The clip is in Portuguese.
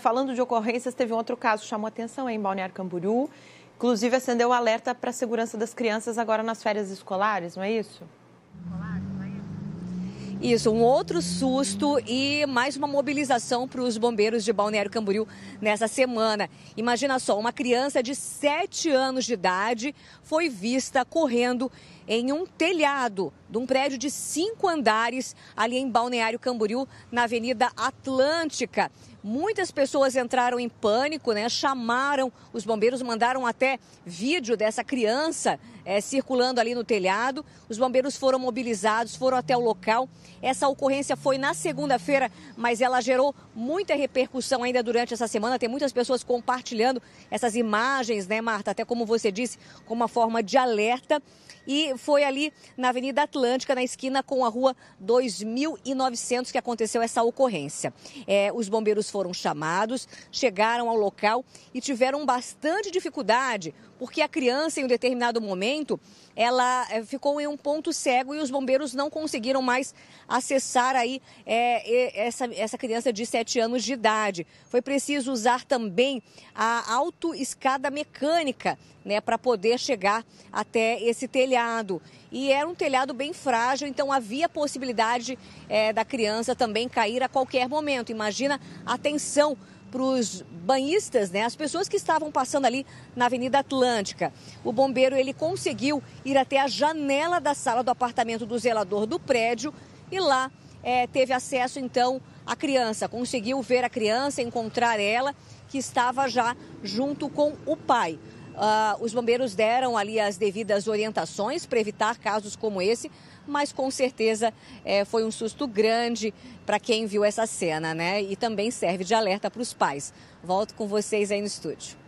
Falando de ocorrências, teve um outro caso que chamou atenção em Balneário Camboriú. Inclusive, acendeu o alerta para a segurança das crianças agora nas férias escolares, não é isso? Isso, um outro susto e mais uma mobilização para os bombeiros de Balneário Camboriú nessa semana. Imagina só, uma criança de 7 anos de idade foi vista correndo em um telhado de um prédio de cinco andares ali em Balneário Camboriú, na Avenida Atlântica. Muitas pessoas entraram em pânico, né? Chamaram os bombeiros, mandaram até vídeo dessa criança é, circulando ali no telhado. Os bombeiros foram mobilizados, foram até o local. Essa ocorrência foi na segunda-feira, mas ela gerou muita repercussão ainda durante essa semana. Tem muitas pessoas compartilhando essas imagens, né, Marta? Até como você disse, como uma forma de alerta. E foi ali na Avenida Atlântica, na esquina com a Rua 2900, que aconteceu essa ocorrência. É, os bombeiros foram chamados, chegaram ao local e tiveram bastante dificuldade, porque a criança, em um determinado momento, ela eh, ficou em um ponto cego e os bombeiros não conseguiram mais acessar aí é, essa, essa criança de 7 anos de idade. Foi preciso usar também a autoescada mecânica né, para poder chegar até esse telhado. E era um telhado bem frágil, então havia possibilidade é, da criança também cair a qualquer momento. Imagina a atenção para os banhistas, né, as pessoas que estavam passando ali na Avenida Atlântica. O bombeiro ele conseguiu ir até a janela da sala do apartamento do zelador do prédio e lá é, teve acesso então à criança, conseguiu ver a criança, encontrar ela que estava já junto com o pai. Uh, os bombeiros deram ali as devidas orientações para evitar casos como esse, mas com certeza é, foi um susto grande para quem viu essa cena, né? E também serve de alerta para os pais. Volto com vocês aí no estúdio.